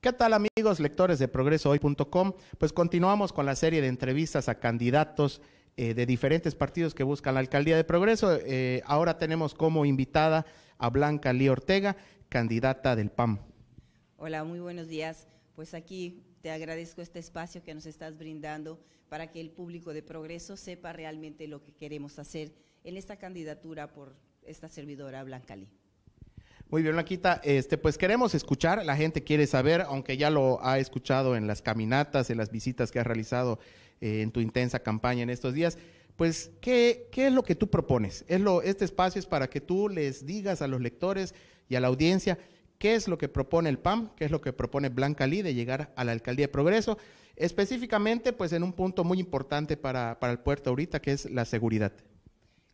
¿Qué tal amigos lectores de progresohoy.com? Pues continuamos con la serie de entrevistas a candidatos eh, de diferentes partidos que buscan la alcaldía de Progreso. Eh, ahora tenemos como invitada a Blanca Lee Ortega, candidata del PAM. Hola, muy buenos días. Pues aquí te agradezco este espacio que nos estás brindando para que el público de Progreso sepa realmente lo que queremos hacer en esta candidatura por esta servidora Blanca Lee. Muy bien, Blanquita. Este, pues queremos escuchar, la gente quiere saber, aunque ya lo ha escuchado en las caminatas, en las visitas que has realizado eh, en tu intensa campaña en estos días. Pues, ¿qué, qué es lo que tú propones? Es lo, este espacio es para que tú les digas a los lectores y a la audiencia qué es lo que propone el PAM, qué es lo que propone Blanca Lee de llegar a la Alcaldía de Progreso, específicamente pues en un punto muy importante para, para el puerto ahorita, que es la seguridad.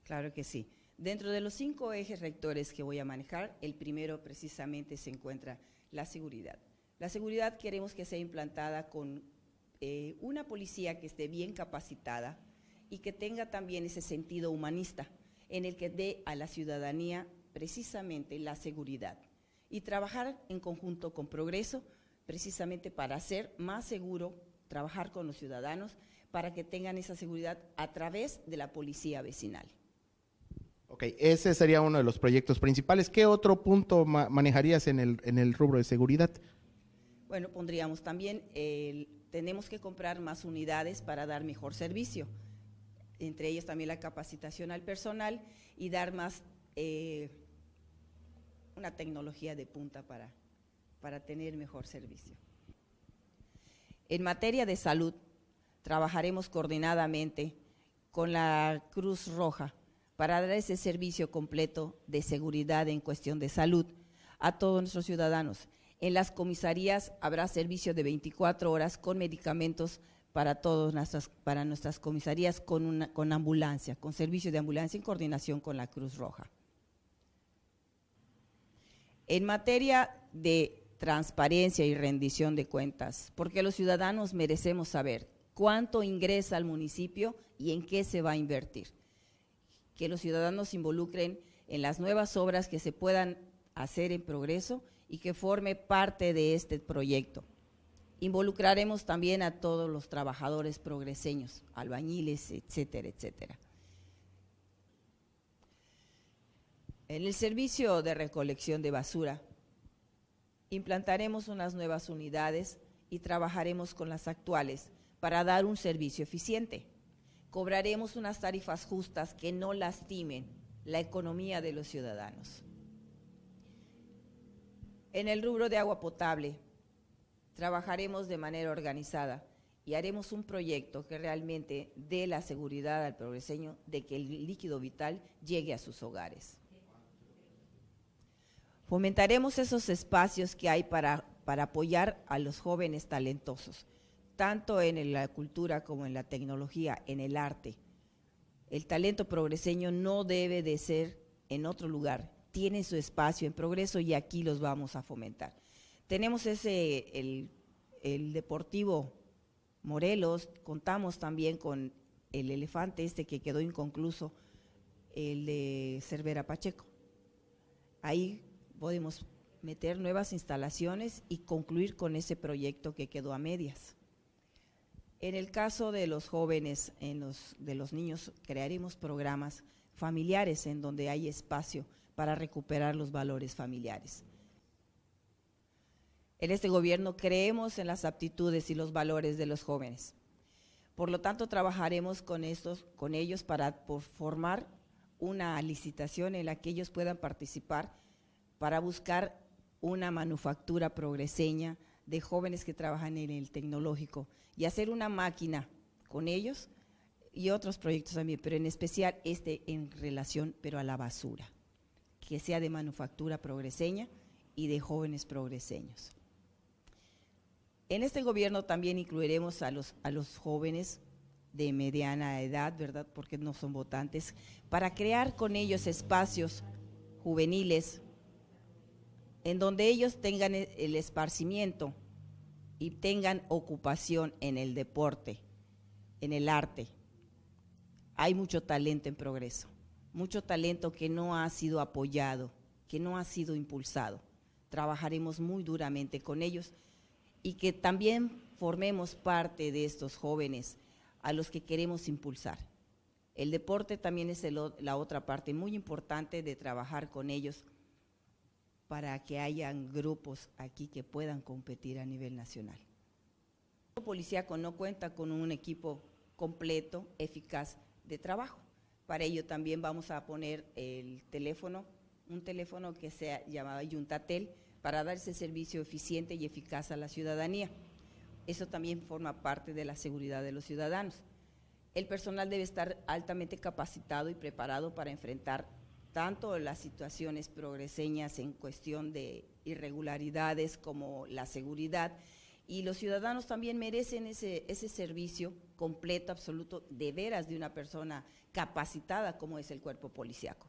Claro que sí. Dentro de los cinco ejes rectores que voy a manejar, el primero precisamente se encuentra la seguridad. La seguridad queremos que sea implantada con eh, una policía que esté bien capacitada y que tenga también ese sentido humanista en el que dé a la ciudadanía precisamente la seguridad y trabajar en conjunto con Progreso precisamente para hacer más seguro, trabajar con los ciudadanos para que tengan esa seguridad a través de la policía vecinal. Ok, ese sería uno de los proyectos principales. ¿Qué otro punto manejarías en el, rubro de seguridad? Bueno, pondríamos también, tenemos que comprar más unidades para dar mejor servicio, entre ellas también la capacitación al personal y dar más eh, una tecnología de punta para, para tener mejor servicio. En materia de salud, trabajaremos coordinadamente con la Cruz Roja para dar ese servicio completo de seguridad en cuestión de salud a todos nuestros ciudadanos. En las comisarías habrá servicio de 24 horas con medicamentos para todas nuestras, para nuestras comisarías con, una, con ambulancia, con servicio de ambulancia en coordinación con la Cruz Roja. En materia de transparencia y rendición de cuentas, porque los ciudadanos merecemos saber cuánto ingresa al municipio y en qué se va a invertir que los ciudadanos se involucren en las nuevas obras que se puedan hacer en progreso y que forme parte de este proyecto. Involucraremos también a todos los trabajadores progreseños, albañiles, etcétera, etcétera. En el servicio de recolección de basura, implantaremos unas nuevas unidades y trabajaremos con las actuales para dar un servicio eficiente cobraremos unas tarifas justas que no lastimen la economía de los ciudadanos. En el rubro de agua potable, trabajaremos de manera organizada y haremos un proyecto que realmente dé la seguridad al progreseño de que el líquido vital llegue a sus hogares. Fomentaremos esos espacios que hay para, para apoyar a los jóvenes talentosos tanto en la cultura como en la tecnología, en el arte. El talento progreseño no debe de ser en otro lugar, tiene su espacio en progreso y aquí los vamos a fomentar. Tenemos ese, el Deportivo Morelos, contamos también con el elefante este que quedó inconcluso, el de Cervera Pacheco. Ahí podemos meter nuevas instalaciones y concluir con ese proyecto que quedó a medias. En el caso de los jóvenes, de los niños, crearemos programas familiares en donde hay espacio para recuperar los valores familiares. En este gobierno creemos en las aptitudes y los valores de los jóvenes. Por lo tanto, trabajaremos con, ellos para formar una licitación en la que ellos puedan participar para buscar una manufactura progreseña de jóvenes que trabajan en el tecnológico y hacer una máquina con ellos y otros proyectos también, pero en especial este en relación pero a la basura, que sea de manufactura progreseña y de jóvenes progreseños. En este gobierno también incluiremos a los, a los jóvenes de mediana edad, ¿verdad? Porque no son votantes, para crear con ellos espacios juveniles en donde ellos tengan e, el esparcimiento y tengan ocupación en el deporte, en el arte. Hay mucho talento en progreso, mucho talento que no ha sido apoyado, que no ha sido impulsado. Trabajaremos muy duramente con ellos y que también formemos parte de estos jóvenes a los que queremos impulsar. El deporte también es la otra parte muy importante de trabajar con ellos para que hayan grupos aquí que puedan competir a nivel nacional. El policíaco no cuenta con un equipo completo, eficaz de trabajo. Para ello también vamos a poner el teléfono, un teléfono que sea llamado Yuntatel, para dar ese servicio eficiente y eficaz a la ciudadanía. Eso también forma parte de la seguridad de los ciudadanos. El personal debe estar altamente capacitado y preparado para enfrentar tanto las situaciones progreseñas en cuestión de irregularidades como la seguridad. Y los ciudadanos también merecen ese, ese servicio completo, absoluto, de veras de una persona capacitada como es el cuerpo policiaco.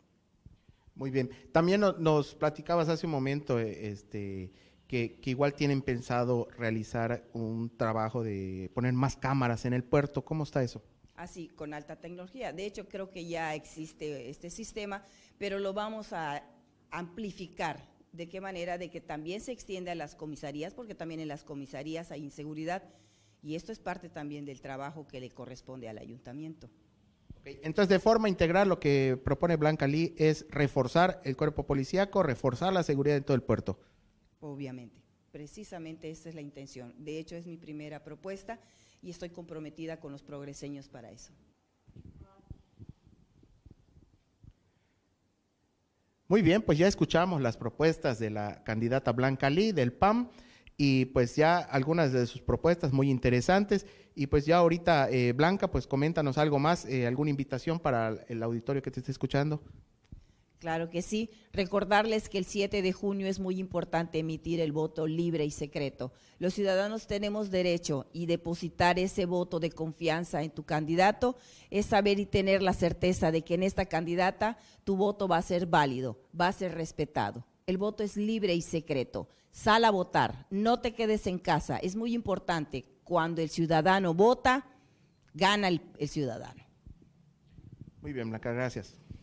Muy bien. También nos platicabas hace un momento, eh, este, que, igual tienen pensado realizar un trabajo de poner más cámaras en el puerto. ¿Cómo está eso? Así, ah, con alta tecnología. De hecho, creo que ya existe este sistema, pero lo vamos a amplificar. ¿De qué manera? De que también se extienda a las comisarías, porque también en las comisarías hay inseguridad. Y esto es parte también del trabajo que le corresponde al ayuntamiento. Entonces, de forma integral, lo que propone Blanca Lee es reforzar el cuerpo policíaco, reforzar la seguridad en todo el puerto obviamente. Precisamente esa es la intención. De hecho, es mi primera propuesta y estoy comprometida con los progreseños para eso. Muy bien, pues ya escuchamos las propuestas de la candidata Blanca Lee del PAM y pues ya algunas de sus propuestas muy interesantes y pues ya ahorita eh, Blanca pues coméntanos algo más, eh, alguna invitación para el auditorio que te esté escuchando. Claro que sí. Recordarles que el 7 de junio es muy importante emitir el voto libre y secreto. Los ciudadanos tenemos derecho y depositar ese voto de confianza en tu candidato es saber y tener la certeza de que en esta candidata tu voto va a ser válido, va a ser respetado. El voto es libre y secreto. Sal a votar, no te quedes en casa. Es muy importante. Cuando el ciudadano vota, gana el, ciudadano. Muy bien, Blanca, gracias.